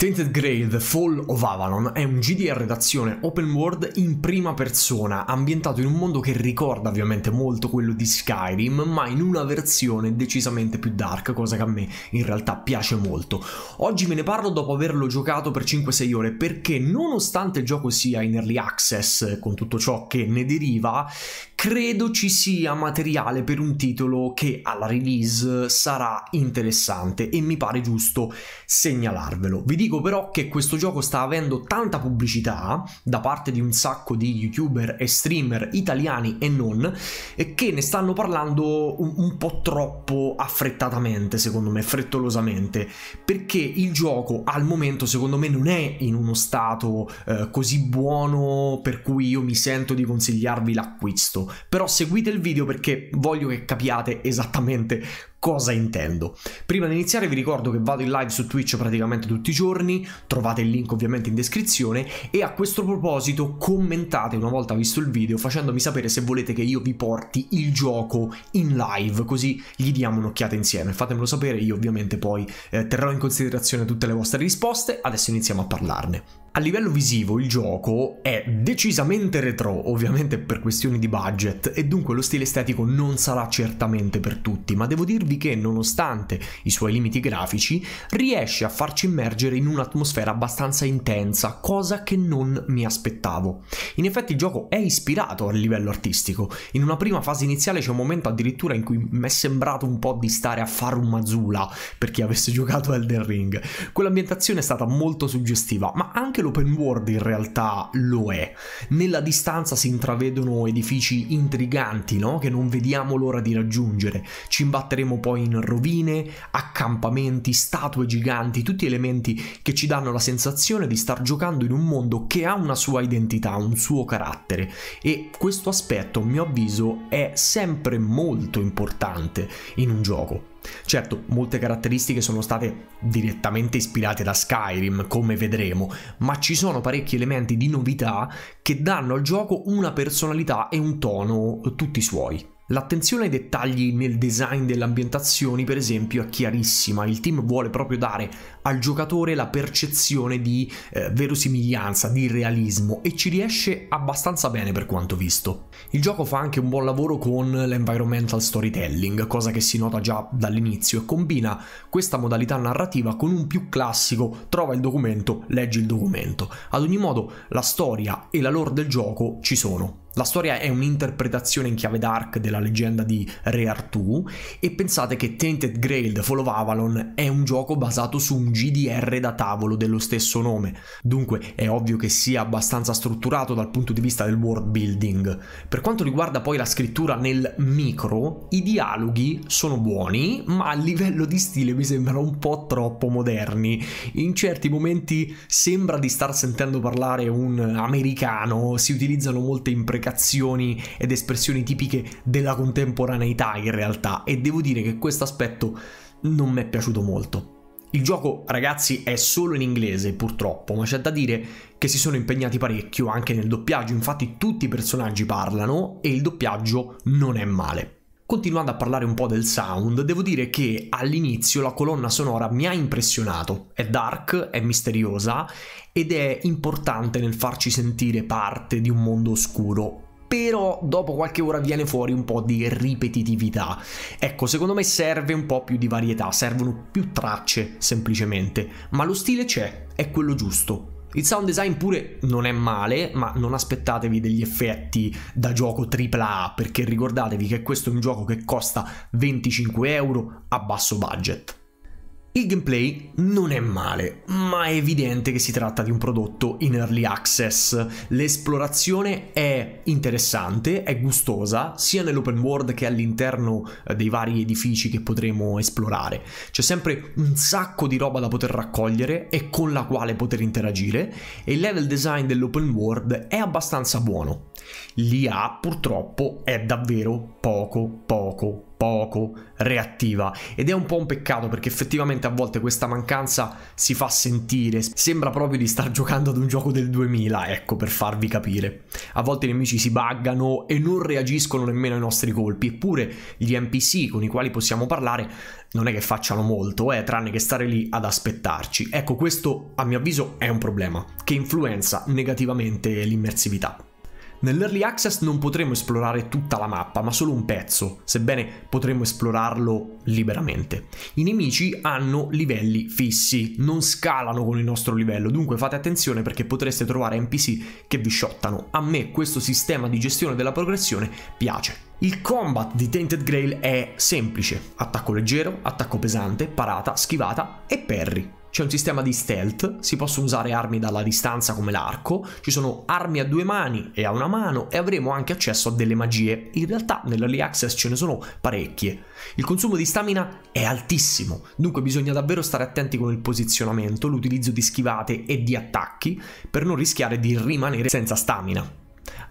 Tainted Grey The Fall of Avalon è un GDR d'azione open world in prima persona, ambientato in un mondo che ricorda ovviamente molto quello di Skyrim, ma in una versione decisamente più dark, cosa che a me in realtà piace molto. Oggi ve ne parlo dopo averlo giocato per 5-6 ore, perché nonostante il gioco sia in early access, con tutto ciò che ne deriva, credo ci sia materiale per un titolo che alla release sarà interessante e mi pare giusto segnalarvelo. Vi dico dico però che questo gioco sta avendo tanta pubblicità da parte di un sacco di youtuber e streamer italiani e non, e che ne stanno parlando un, un po' troppo affrettatamente, secondo me, frettolosamente, perché il gioco al momento, secondo me, non è in uno stato eh, così buono per cui io mi sento di consigliarvi l'acquisto. Però seguite il video perché voglio che capiate esattamente cosa intendo. Prima di iniziare vi ricordo che vado in live su Twitch praticamente tutti i giorni, trovate il link ovviamente in descrizione e a questo proposito commentate una volta visto il video facendomi sapere se volete che io vi porti il gioco in live, così gli diamo un'occhiata insieme. Fatemelo sapere, io ovviamente poi eh, terrò in considerazione tutte le vostre risposte, adesso iniziamo a parlarne. A livello visivo il gioco è decisamente retro, ovviamente per questioni di budget, e dunque lo stile estetico non sarà certamente per tutti, ma devo dirvi che nonostante i suoi limiti grafici, riesce a farci immergere in un'atmosfera abbastanza intensa, cosa che non mi aspettavo. In effetti il gioco è ispirato a livello artistico, in una prima fase iniziale c'è un momento addirittura in cui mi è sembrato un po' di stare a fare un Mazula per chi avesse giocato Elden Ring. Quell'ambientazione è stata molto suggestiva, ma anche anche l'open world in realtà lo è. Nella distanza si intravedono edifici intriganti, no? Che non vediamo l'ora di raggiungere. Ci imbatteremo poi in rovine, accampamenti, statue giganti, tutti elementi che ci danno la sensazione di star giocando in un mondo che ha una sua identità, un suo carattere. E questo aspetto, a mio avviso, è sempre molto importante in un gioco. Certo, molte caratteristiche sono state direttamente ispirate da Skyrim, come vedremo, ma ci sono parecchi elementi di novità che danno al gioco una personalità e un tono tutti suoi. L'attenzione ai dettagli nel design delle ambientazioni, per esempio, è chiarissima. Il team vuole proprio dare al giocatore la percezione di eh, verosimiglianza, di realismo e ci riesce abbastanza bene per quanto visto. Il gioco fa anche un buon lavoro con l'environmental storytelling, cosa che si nota già dall'inizio, e combina questa modalità narrativa con un più classico trova il documento, leggi il documento. Ad ogni modo, la storia e la lore del gioco ci sono. La storia è un'interpretazione in chiave dark della leggenda di Re Artù e pensate che Tainted Grail The Fall of Avalon è un gioco basato su un GDR da tavolo dello stesso nome, dunque è ovvio che sia abbastanza strutturato dal punto di vista del world building. Per quanto riguarda poi la scrittura nel micro, i dialoghi sono buoni, ma a livello di stile mi sembrano un po' troppo moderni. In certi momenti sembra di star sentendo parlare un americano, si utilizzano molte impressioni imprecazioni ed espressioni tipiche della contemporaneità in realtà e devo dire che questo aspetto non mi è piaciuto molto. Il gioco, ragazzi, è solo in inglese purtroppo, ma c'è da dire che si sono impegnati parecchio anche nel doppiaggio, infatti tutti i personaggi parlano e il doppiaggio non è male. Continuando a parlare un po' del sound, devo dire che all'inizio la colonna sonora mi ha impressionato. È dark, è misteriosa ed è importante nel farci sentire parte di un mondo oscuro, però dopo qualche ora viene fuori un po' di ripetitività. Ecco, secondo me serve un po' più di varietà, servono più tracce semplicemente, ma lo stile c'è, è quello giusto. Il sound design pure non è male, ma non aspettatevi degli effetti da gioco AAA, perché ricordatevi che questo è un gioco che costa 25 euro a basso budget. Il gameplay non è male, ma è evidente che si tratta di un prodotto in early access. L'esplorazione è interessante, è gustosa, sia nell'open world che all'interno eh, dei vari edifici che potremo esplorare. C'è sempre un sacco di roba da poter raccogliere e con la quale poter interagire, e il level design dell'open world è abbastanza buono l'IA purtroppo è davvero poco, poco, poco reattiva ed è un po' un peccato perché effettivamente a volte questa mancanza si fa sentire, sembra proprio di star giocando ad un gioco del 2000, ecco per farvi capire. A volte i nemici si buggano e non reagiscono nemmeno ai nostri colpi, eppure gli NPC con i quali possiamo parlare non è che facciano molto, eh, tranne che stare lì ad aspettarci. Ecco, questo a mio avviso è un problema che influenza negativamente l'immersività. Nell'early access non potremo esplorare tutta la mappa, ma solo un pezzo, sebbene potremo esplorarlo liberamente. I nemici hanno livelli fissi, non scalano con il nostro livello, dunque fate attenzione perché potreste trovare NPC che vi sciottano. A me questo sistema di gestione della progressione piace. Il combat di Tainted Grail è semplice, attacco leggero, attacco pesante, parata, schivata e perry. C'è un sistema di stealth, si possono usare armi dalla distanza come l'arco, ci sono armi a due mani e a una mano e avremo anche accesso a delle magie. In realtà nell'early access ce ne sono parecchie. Il consumo di stamina è altissimo, dunque bisogna davvero stare attenti con il posizionamento, l'utilizzo di schivate e di attacchi per non rischiare di rimanere senza stamina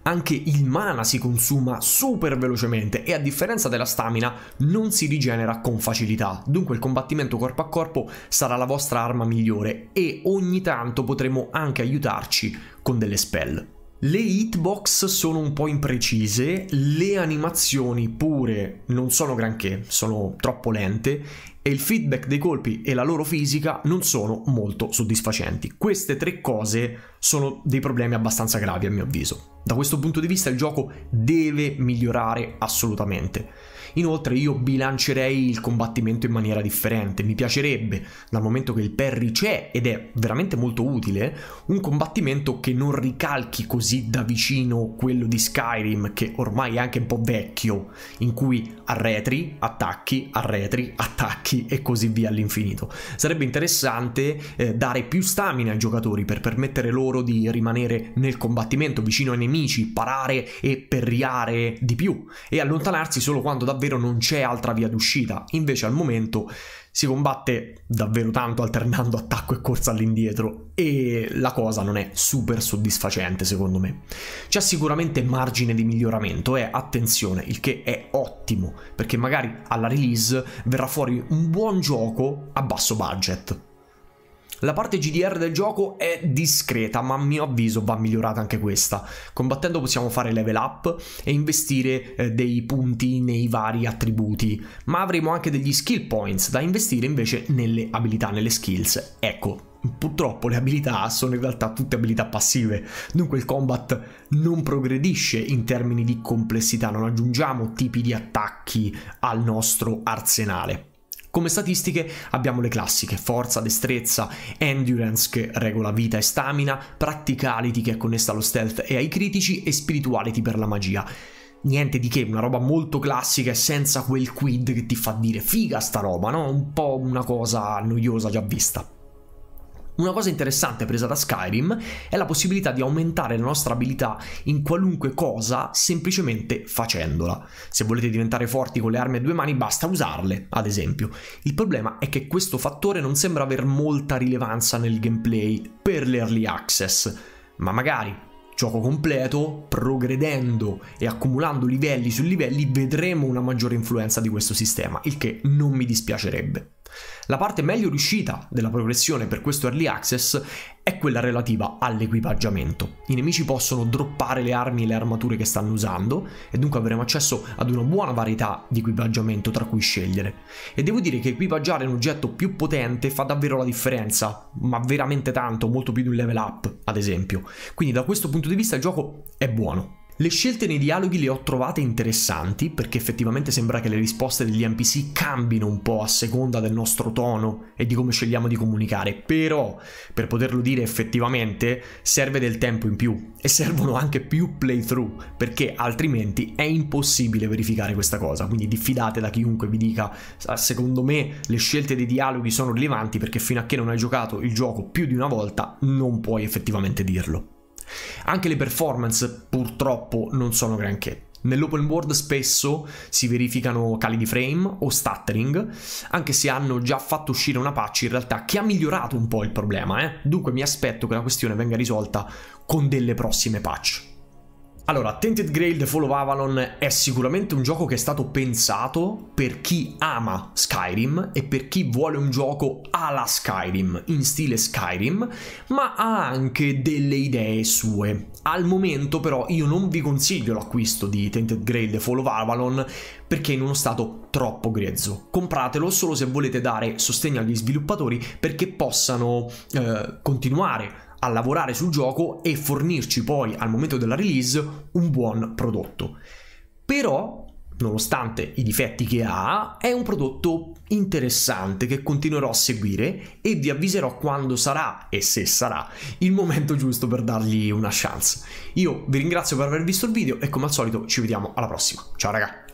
anche il mana si consuma super velocemente e a differenza della stamina non si rigenera con facilità, dunque il combattimento corpo a corpo sarà la vostra arma migliore e ogni tanto potremo anche aiutarci con delle spell. Le hitbox sono un po' imprecise, le animazioni pure non sono granché, sono troppo lente e il feedback dei colpi e la loro fisica non sono molto soddisfacenti. Queste tre cose sono dei problemi abbastanza gravi a mio avviso. Da questo punto di vista il gioco deve migliorare assolutamente. Inoltre io bilancerei il combattimento in maniera differente, mi piacerebbe, dal momento che il Perry c'è ed è veramente molto utile, un combattimento che non ricalchi così da vicino quello di Skyrim, che ormai è anche un po' vecchio, in cui arretri, attacchi, arretri, attacchi e così via all'infinito. Sarebbe interessante eh, dare più stamina ai giocatori per permettere loro di rimanere nel combattimento vicino ai nemici, parare e perriare di più e allontanarsi solo quando davvero davvero non c'è altra via d'uscita. Invece al momento si combatte davvero tanto alternando attacco e corsa all'indietro e la cosa non è super soddisfacente secondo me. C'è sicuramente margine di miglioramento e eh, attenzione, il che è ottimo perché magari alla release verrà fuori un buon gioco a basso budget. La parte GDR del gioco è discreta, ma a mio avviso va migliorata anche questa. Combattendo possiamo fare level up e investire eh, dei punti nei vari attributi, ma avremo anche degli skill points da investire invece nelle abilità, nelle skills. Ecco, Purtroppo le abilità sono in realtà tutte abilità passive, dunque il combat non progredisce in termini di complessità, non aggiungiamo tipi di attacchi al nostro arsenale. Come statistiche abbiamo le classiche, forza, destrezza, endurance che regola vita e stamina, practicality che è connessa allo stealth e ai critici e spirituality per la magia. Niente di che, una roba molto classica e senza quel quid che ti fa dire figa sta roba, no? Un po' una cosa noiosa già vista. Una cosa interessante presa da Skyrim è la possibilità di aumentare la nostra abilità in qualunque cosa semplicemente facendola. Se volete diventare forti con le armi a due mani basta usarle, ad esempio. Il problema è che questo fattore non sembra aver molta rilevanza nel gameplay per l'early access, ma magari gioco completo, progredendo e accumulando livelli su livelli vedremo una maggiore influenza di questo sistema, il che non mi dispiacerebbe. La parte meglio riuscita della progressione per questo early access è quella relativa all'equipaggiamento. I nemici possono droppare le armi e le armature che stanno usando e dunque avremo accesso ad una buona varietà di equipaggiamento tra cui scegliere. E devo dire che equipaggiare un oggetto più potente fa davvero la differenza, ma veramente tanto, molto più di un level up, ad esempio. Quindi da questo punto di vista il gioco è buono, le scelte nei dialoghi le ho trovate interessanti perché effettivamente sembra che le risposte degli NPC cambino un po' a seconda del nostro tono e di come scegliamo di comunicare, però per poterlo dire effettivamente serve del tempo in più e servono anche più playthrough perché altrimenti è impossibile verificare questa cosa, quindi diffidate da chiunque vi dica ah, secondo me le scelte dei dialoghi sono rilevanti perché fino a che non hai giocato il gioco più di una volta non puoi effettivamente dirlo. Anche le performance purtroppo non sono granché. Nell'open world spesso si verificano cali di frame o stuttering, anche se hanno già fatto uscire una patch in realtà che ha migliorato un po' il problema, eh? dunque mi aspetto che la questione venga risolta con delle prossime patch. Allora, Tented Grail The Fall of Avalon è sicuramente un gioco che è stato pensato per chi ama Skyrim e per chi vuole un gioco alla Skyrim, in stile Skyrim, ma ha anche delle idee sue. Al momento però io non vi consiglio l'acquisto di Tented Grail The Fall of Avalon perché è in uno stato troppo grezzo. Compratelo solo se volete dare sostegno agli sviluppatori perché possano eh, continuare a lavorare sul gioco e fornirci poi al momento della release un buon prodotto. Però, nonostante i difetti che ha, è un prodotto interessante che continuerò a seguire e vi avviserò quando sarà e se sarà il momento giusto per dargli una chance. Io vi ringrazio per aver visto il video e come al solito ci vediamo alla prossima. Ciao ragazzi!